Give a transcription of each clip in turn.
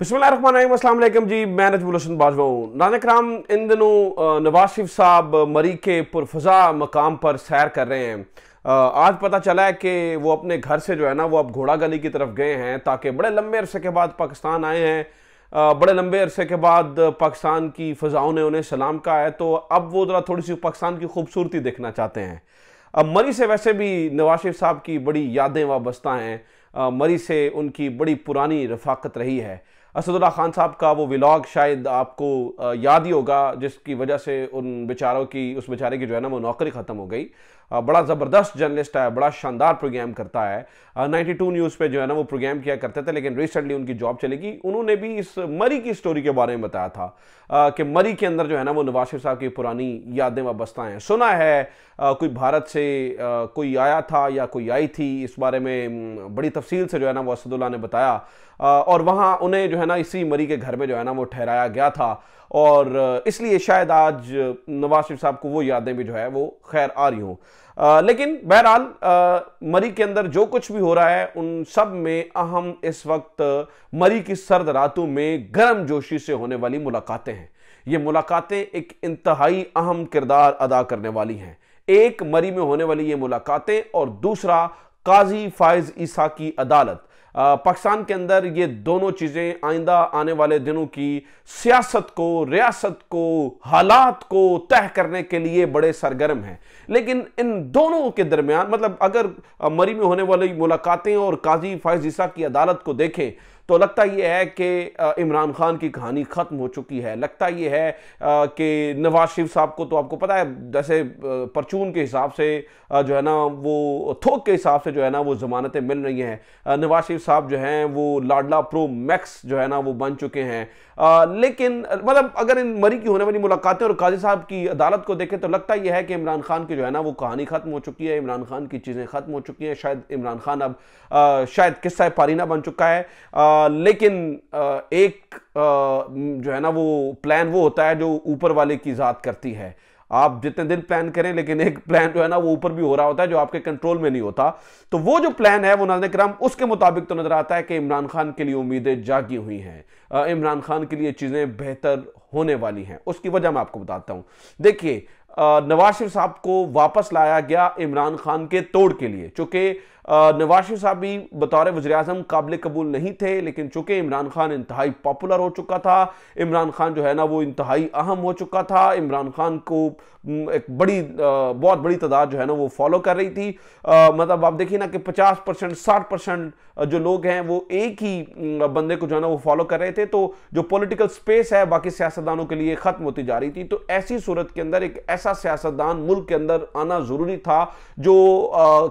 बिस्मिल जी मैं हसन बाजवा हूँ नानक राम इन दिनों नवाज शिफ़ साहब मरी के पुरफजा मकाम पर सैर कर रहे हैं आज पता चला है कि वो अपने घर से जो है ना वो अब घोड़ा गली की तरफ गए हैं ताकि बड़े लंबे अरसे के बाद पाकिस्तान आए हैं बड़े लंबे अरसे के बाद पाकिस्तान की फ़जाओं ने उन्हें सलाम कहा है तो अब वो ज़रा थोड़ी सी पाकिस्तान की खूबसूरती देखना चाहते हैं अब मरी से वैसे भी नवाज शरीफ साहब की बड़ी यादें वाबस्ता हैं मरी से उनकी बड़ी पुरानी रफाकत रही है असदुल्ला ख़ान साहब का वो व्लाग शायद आपको याद ही होगा जिसकी वजह से उन बेचारों की उस बेचारे की जो है ना वो नौकरी ख़त्म हो गई बड़ा ज़बरदस्त जर्नलिस्ट है बड़ा शानदार प्रोग्राम करता है नाइन्टी टू न्यूज़ पे जो है ना वो प्रोग्राम किया करते थे लेकिन रिसेंटली उनकी जॉब चली गई उन्होंने भी इस मरी की स्टोरी के बारे में बताया था कि मरी के अंदर जो है ना वो नवाज शिफ़ साहब की पुरानी यादें वस्ताएँ हैं सुना है कोई भारत से कोई आया था या कोई आई थी इस बारे में बड़ी तफसील से जो है ना वो असदुल्ला ने बताया और वहाँ उन्हें जो है ना इसी मरी के घर में जो है ना वो ठहराया गया था और इसलिए शायद आज नवाज शरीफ साहब को वो यादें भी जो है वो खैर आ रही हूँ आ, लेकिन बहरहाल मरी के अंदर जो कुछ भी हो रहा है उन सब में अहम इस वक्त मरी की सर्द रातों में गर्म जोशी से होने वाली मुलाकातें हैं ये मुलाकातें एक इंतहाई अहम किरदार अदा करने वाली हैं एक मरी में होने वाली ये मुलाकातें और दूसरा काजी फायज ईसा की अदालत पाकिस्तान के अंदर ये दोनों चीज़ें आइंदा आने वाले दिनों की सियासत को रियासत को हालात को तय करने के लिए बड़े सरगर्म हैं लेकिन इन दोनों के दरमियान मतलब अगर मरी में होने वाली मुलाकातें और काजी फायज ईसा की अदालत को देखें तो लगता यह है कि इमरान खान की कहानी ख़त्म हो चुकी है लगता यह है कि नवाज शरीफ साहब को तो आपको पता है जैसे परचून के हिसाब से जो है ना वो थोक के हिसाब से जो है ना वो ज़मानतें मिल रही हैं नवाज शरीफ साहब जो हैं वो लाडला प्रो मैक्स जो है ना वो बन चुके हैं लेकिन मतलब अगर इन मरी की होने वाली मुलाकातें और काजी साहब की अदालत को देखें तो लगता यह है कि इमरान खान की जो है ना वो कहानी ख़त्म हो चुकी है इमरान खान की चीज़ें ख़त्म हो चुकी हैं शायद इमरान खान अब शायद किस्सा पारीना बन चुका है आ, लेकिन आ, एक आ, जो है ना वो प्लान वो होता है जो ऊपर वाले की ज़ात करती है आप जितने दिन प्लान करें लेकिन एक प्लान जो है ना वो ऊपर भी हो रहा होता है जो आपके कंट्रोल में नहीं होता तो वो जो प्लान है वो नाजन कराम उसके मुताबिक तो नज़र आता है कि इमरान खान के लिए उम्मीदें जागी हुई हैं इमरान खान के लिए चीज़ें बेहतर होने वाली हैं उसकी वजह मैं आपको बताता हूँ देखिए नवाज शरीफ साहब को वापस लाया गया इमरान खान के तोड़ के लिए चूँकि नवाज शरीफ साहब भी बतौर वज़र अजम काबिल कबूल नहीं थे लेकिन चूंकि इमरान खान इंतहाई पॉपुलर हो चुका था इमरान खान जो है ना वो इंतहाई अहम हो चुका था इमरान खान को एक बड़ी बहुत बड़ी तादाद जो है ना वो फॉलो कर रही थी मतलब आप देखिए ना कि 50 परसेंट साठ परसेंट जो लोग हैं वो एक ही बंदे को जो है ना वो फॉलो कर रहे थे तो जो पॉलिटिकल स्पेस है बाकी सियासतदानों के लिए ख़त्म होती जा रही थी तो ऐसी सूरत के अंदर एक ऐसा सियासतदान मुल्क के अंदर आना ज़रूरी था जो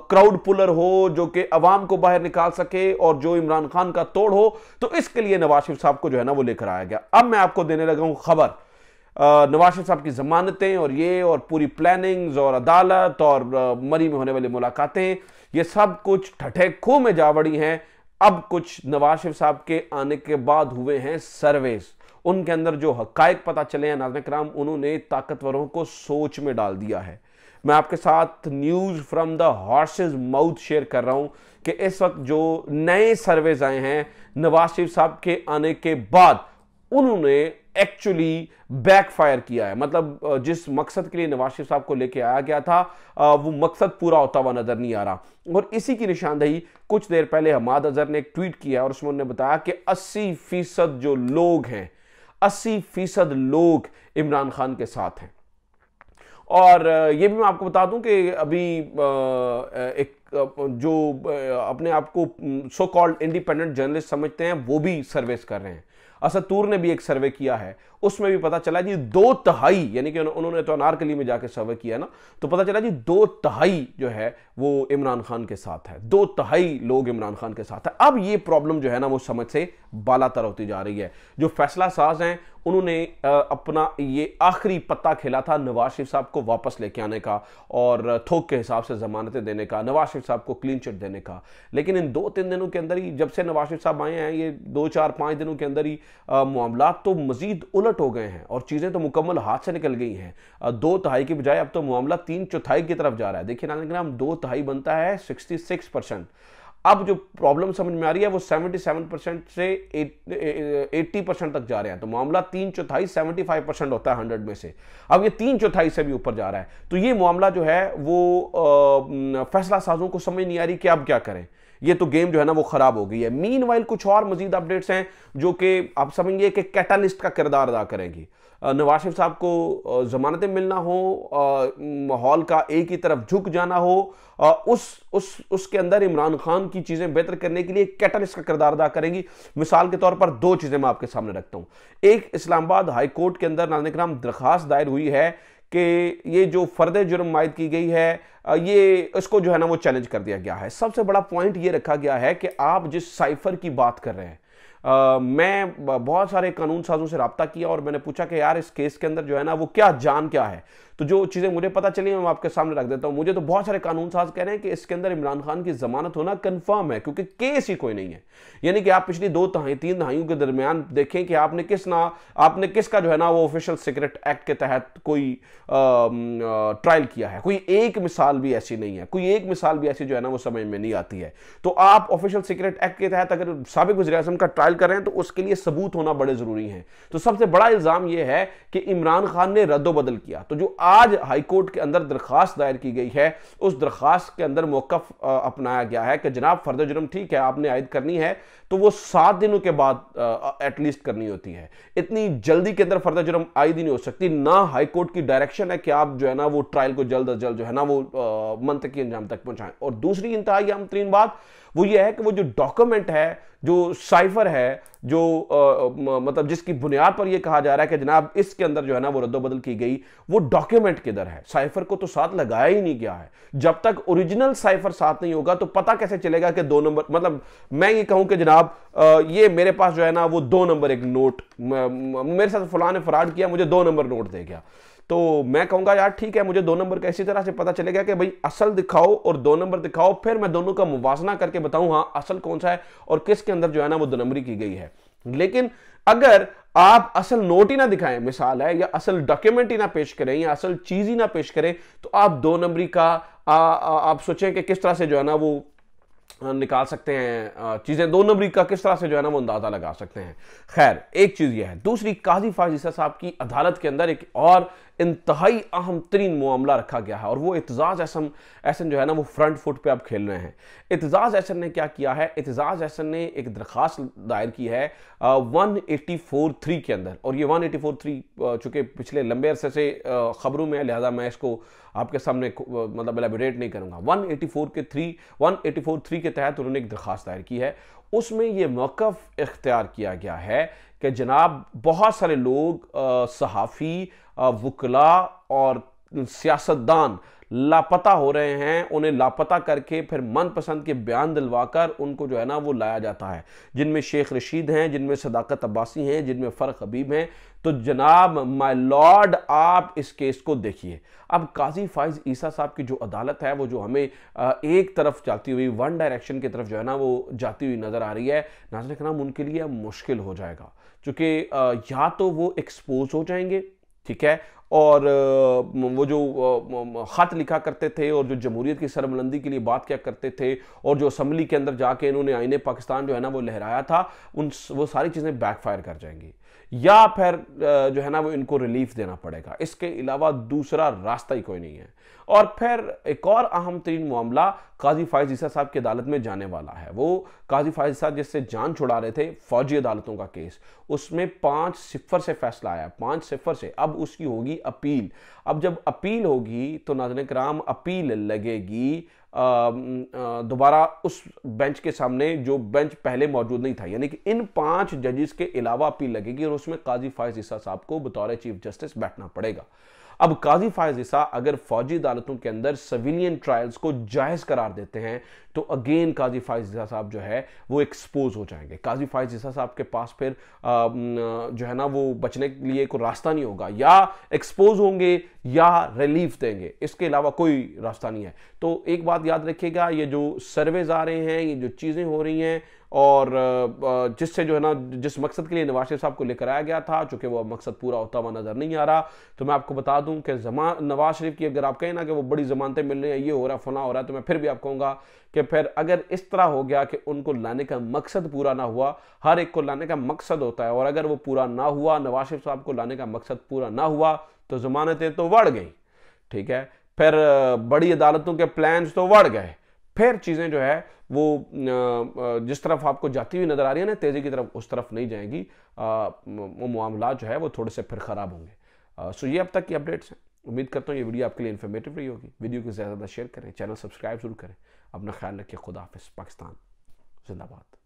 क्राउड पुलर हो जो कि अवाम को बाहर निकाल सके और जो इमरान खान का तोड़ हो तो इसके लिए नवाज शरीफ साहब को जो है ना वो लेकर आया गया अब मैं आपको देने लगा हूं खबर नवाज शरीफ साहब की जमानतें और ये और पूरी प्लानिंग्स और अदालत और मरी में होने वाली मुलाकातें ये सब कुछ ठठे खूह में जावड़ी हैं अब कुछ नवाज शरीफ साहब के आने के बाद हुए हैं सर्वेस उनके अंदर जो हकायक पता चले हैं नाजन कराम उन्होंने ताकतवरों को सोच में डाल दिया है मैं आपके साथ news from the horse's mouth share कर रहा हूं कि इस वक्त जो नए सर्वेज आए हैं नवाज शरीफ साहब के आने के बाद उन्होंने एक्चुअली बैकफायर किया है मतलब जिस मकसद के लिए नवाज शरीफ साहब को लेके आया गया था वो मकसद पूरा होता हुआ नजर नहीं आ रहा और इसी की निशानदेही कुछ देर पहले हमाद अजहर ने एक ट्वीट किया और उसमें उन्होंने बताया कि 80 फीसद जो लोग हैं अस्सी फीसद लोग इमरान खान के साथ हैं और ये भी मैं आपको बता दूं कि अभी एक जो अपने आप को सो कॉल्ड इंडिपेंडेंट जर्नलिस्ट समझते हैं वो भी सर्वेस कर रहे हैं असतूर ने भी एक सर्वे किया है उसमें भी पता चला जी दो तहाई यानी कि उन्होंने तो अनारकली में जाकर सर्वे किया ना तो पता चला जी दो तहाई जो है वो इमरान खान के साथ है दो तहाई लोग इमरान खान के साथ है अब ये प्रॉब्लम जो है ना वो समझ से बाला तर होती जा रही है जो फैसला साज हैं उन्होंने अपना ये आखिरी पत्ता खेला था नवाज शरीफ साहब को वापस लेके आने का और थोक के हिसाब से जमानतें देने का नवाज शरीफ साहब को क्लीन चिट देने का लेकिन इन दो तीन दिनों के अंदर ही जब से नवाज साहब आए हैं ये दो चार पाँच दिनों के अंदर ही मामला तो मजीद उलट हो गए हैं और चीज़ें तो मुकम्मल हाथ से निकल गई हैं दो तहाई की बजाय अब तो मामला तीन चौथाई की तरफ जा रहा है देखिए नाजन हम दो तहाई बनता है सिक्सटी अब जो प्रॉब्लम समझ में आ रही है वो 77 परसेंट से 80 परसेंट तक जा रहे हैं तो मामला तीन चौथाई 75 परसेंट होता है 100 में से अब ये तीन चौथाई से भी ऊपर जा रहा है तो ये मामला जो है वो आ, फैसला साजों को समझ नहीं आ रही कि अब क्या करें ये तो गेम जो है ना वो खराब हो गई है मीन कुछ और मजीद अपडेट्स हैं जो कि आप समझिए कि कैटालिस्ट का किरदार अदा करेंगी नवाज शरीफ साहब को ज़मानतें मिलना हो माहौल का एक ही तरफ झुक जाना हो उस उस उसके अंदर इमरान खान की चीज़ें बेहतर करने के लिए कैटलिस्ट का किरदार अदा करेंगी मिसाल के तौर पर दो चीज़ें मैं आपके सामने रखता हूँ एक इस्लामाबाद हाई कोर्ट के अंदर नाजन कराम दरख्वास्त दायर हुई है कि ये जो फर्द जुर्म आयद की गई है ये इसको जो है ना वो चैलेंज कर दिया गया है सबसे बड़ा पॉइंट ये रखा गया है कि आप जिस साइफर की बात कर रहे हैं आ, मैं बहुत सारे कानून साजों से रबता किया और मैंने पूछा कि यार इस केस के अंदर जो है ना वो क्या जान क्या है तो जो चीज़ें मुझे पता चली मैं आपके सामने रख देता हूँ मुझे तो बहुत सारे कानून साज कह रहे हैं कि इसके अंदर इमरान खान की जमानत होना कन्फर्म है क्योंकि केस ही कोई नहीं है यानी कि आप पिछली दो तहाई तीन दहाइयों के दरमियान देखें कि आपने किस ना आपने किसका जो है ना वो ऑफिशियल सिगरेट एक्ट के तहत कोई ट्रायल किया है कोई एक मिसाल भी ऐसी नहीं है कोई एक मिसाल भी ऐसी जो है ना वो समझ में नहीं आती है तो आप ऑफिशियल सिगरेट एक्ट के तहत अगर सबक वजी अजम का ट्रायल कर रहे हैं तो उसके लिए सबूत होना बड़े ज़रूरी है तो सबसे बड़ा इल्ज़ाम यह है कि इमरान खान ने रद्दोबदल किया तो जो आज हाईकोर्ट के अंदर दरखास्त दायर की गई है उस दरखास्त के अंदर मौकफ अपनाया गया है कि जनाब फर्द जुर्म ठीक है आपने आयद करनी है तो वो सात दिनों के बाद एटलीस्ट करनी होती है इतनी जल्दी के अंदर फर्द जुर्म आयद ही नहीं हो सकती ना हाईकोर्ट की डायरेक्शन है कि आप जो है ना वो ट्रायल को जल्द अज जल्द जो है ना वो के अंजाम तक पहुंचाएं और दूसरी इंतहाई अहम तरीन बात वो ये है कि वो जो डॉक्यूमेंट है जो साइफर है जो आ, मतलब जिसकी बुनियाद पर यह कहा जा रहा है कि जनाब इसके अंदर जो है ना वो रद्दबदल की गई वो डॉक्यूमेंट किधर है साइफर को तो साथ लगाया ही नहीं गया है जब तक ओरिजिनल साइफर साथ नहीं होगा तो पता कैसे चलेगा कि दो नंबर मतलब मैं ये कहूं कि जनाब आ, ये मेरे पास जो है ना वो दो नंबर एक नोट मेरे साथ फलाने ने फ्रॉड किया मुझे दो नंबर नोट दे गया तो मैं कहूंगा यार ठीक है मुझे दो नंबर का इसी तरह से पता चलेगा कि भाई असल दिखाओ और दो नंबर दिखाओ फिर मैं दोनों का मुवासना करके बताऊं हाँ असल कौन सा है और किसके अंदर जो है ना वो दो नंबरी की गई है लेकिन अगर आप असल नोट ही ना दिखाएं मिसाल है या असल डॉक्यूमेंट ही ना पेश करें या असल चीज ही ना पेश करें तो आप दो नंबरी का आ, आ, आप सोचें कि किस तरह से जो है ना वो निकाल सकते हैं चीज़ें दो नंबरी का किस तरह से जो है ना वो अंदाज़ा लगा सकते हैं खैर एक चीज़ यह है दूसरी काजी फाजिशा साहब की अदालत के अंदर एक और इंतहाई अहम तरीन मामला रखा गया है और वो एतजाज़ एहसन एहसन जो है ना वो फ्रंट फुट पे अब खेल रहे हैं एतजाज़ एहसन ने क्या किया है एतजाज़ एहसन ने एक दरख्वास्त दायर की है वन एटी फोर थ्री के अंदर और ये वन एटी फोर थ्री चूँकि पिछले लंबे अरसे से खबरों में है लिहाजा मैं इसको आपके सामने मतलब एलेबोरेट नहीं करूँगा वन एटी फोर के three one eighty four three के तहत उन्होंने एक दरख्वास्त दायर की है उसमें यह मौकफ इख्तियार किया गया है कि जनाब बहुत सारे लोग सहाफ़ी वकला और सियासतदान लापता हो रहे हैं उन्हें लापता करके फिर मनपसंद के बयान दिलवाकर उनको जो है ना वो लाया जाता है जिनमें शेख रशीद हैं जिनमें सदाकत अब्बासी हैं जिनमें फ़र्क हबीब हैं तो जनाब माय लॉर्ड आप इस केस को देखिए अब काजी फाइज ईसा साहब की जो अदालत है वो जो हमें एक तरफ जाती हुई वन डायरेक्शन की तरफ जो है ना वो जाती हुई नज़र आ रही है नाजर कराम उनके लिए मुश्किल हो जाएगा चूँकि या तो वो एक्सपोज हो जाएंगे ठीक है और वो जो ख़त लिखा करते थे और जो जमहूरीत की सरबुलंदी के लिए बात क्या करते थे और जो असम्बली के अंदर जाके इन्होंने आईने पाकिस्तान जो है ना वो लहराया था उन वो सारी चीज़ें बैकफायर कर जाएंगी या फिर जो है ना वो इनको रिलीफ देना पड़ेगा इसके अलावा दूसरा रास्ता ही कोई नहीं है और फिर एक और अहम तरीन मामला काजी फायज ईसा साहब की अदालत में जाने वाला है वो काजी फायज साहब जिससे जान छुड़ा रहे थे फौजी अदालतों का केस उसमें पाँच सिफर से फैसला आया पाँच सिफर से अब उसकी होगी अपील अब जब अपील होगी तो नाजन कराम अपील लगेगी दोबारा उस बेंच के सामने जो बेंच पहले मौजूद नहीं था यानी कि इन पांच जजेस के अलावा अपील लगेगी और उसमें काजी फायज ईसा साहब को बतौर चीफ जस्टिस बैठना पड़ेगा अब काजी फायज ईसा अगर फौजी अदालतों के अंदर सिविलियन ट्रायल्स को जायज़ करार देते हैं तो अगेन काजी फाइज साहब जो है वो एक्सपोज हो जाएंगे काजी फाइज साहब के पास फिर जो है ना वो बचने के लिए कोई रास्ता नहीं होगा या एक्सपोज होंगे या रिलीफ देंगे इसके अलावा कोई रास्ता नहीं है तो एक बात याद रखिएगा ये जो सर्वेज आ रहे हैं ये जो चीज़ें हो रही हैं और जिससे जो है ना जिस मकसद के लिए नवाज शरीफ साहब को लेकर आया गया था चूंकि वो मकसद पूरा होता हुआ नज़र नहीं आ रहा तो मैं आपको बता दूं कि जमा नवाज शरीफ की अगर आप कहें ना कि वो बड़ी ज़मानतें मिल रही हैं ये हो रहा फना हो रहा है तो मैं फिर भी आप कहूँगा कि फिर अगर इस तरह हो गया कि उनको लाने का मकसद पूरा ना हुआ हर एक को लाने का मकसद होता है और अगर वो पूरा ना हुआ नवाज साहब को लाने का मकसद पूरा ना हुआ तो जमानतें तो बढ़ गई ठीक है फिर बड़ी अदालतों के प्लान्स तो बढ़ गए फिर चीज़ें जो है वो जिस तरफ आपको जाती हुई नज़र आ रही है ना तेज़ी की तरफ उस तरफ नहीं जाएंगी वो मामला जो है वो थोड़े से फिर ख़राब होंगे सो ये अब तक की अपडेट्स हैं उम्मीद करता हूँ ये वीडियो आपके लिए इन्फॉर्मेटिव रही होगी वीडियो को ज़्यादा ज़्यादा शेयर करें चैनल सब्सक्राइब जरूर करें अपना ख्याल रखिए खुदाफिज पाकिस्तान जिंदाबाद